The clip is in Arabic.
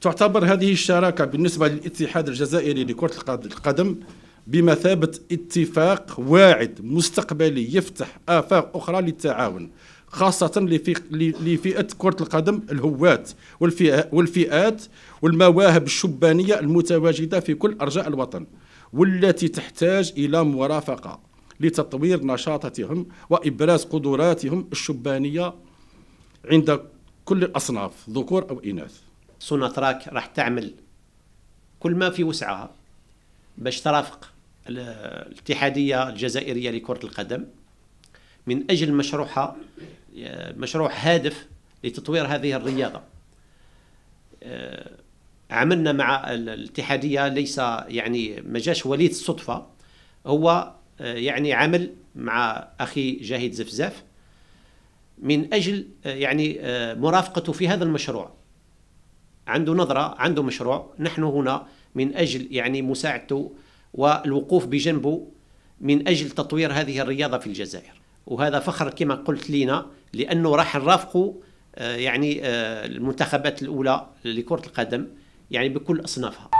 تعتبر هذه الشراكة بالنسبة للاتحاد الجزائري لكرة القدم بمثابة اتفاق واعد مستقبلي يفتح آفاق أخرى للتعاون خاصة لفئة كرة القدم الهواة والفئات والمواهب الشبانية المتواجدة في كل أرجاء الوطن والتي تحتاج إلى مرافقة لتطوير نشاطاتهم وإبراز قدراتهم الشبانية عند كل الأصناف ذكور أو إناث سوناتراك راح تعمل كل ما في وسعها باش ترافق الاتحادية الجزائرية لكرة القدم من أجل مشروعها مشروع هادف لتطوير هذه الرياضة آه، عملنا مع الاتحادية ليس يعني ما جاش وليد الصدفة هو آه، يعني عمل مع اخي جاهد زفزاف من اجل آه، يعني آه، مرافقته في هذا المشروع عنده نظره عنده مشروع نحن هنا من اجل يعني مساعدته والوقوف بجنبه من اجل تطوير هذه الرياضه في الجزائر وهذا فخر كما قلت لنا لانه راح نرافقه يعني المنتخبات الاولى لكره القدم يعني بكل اصنافها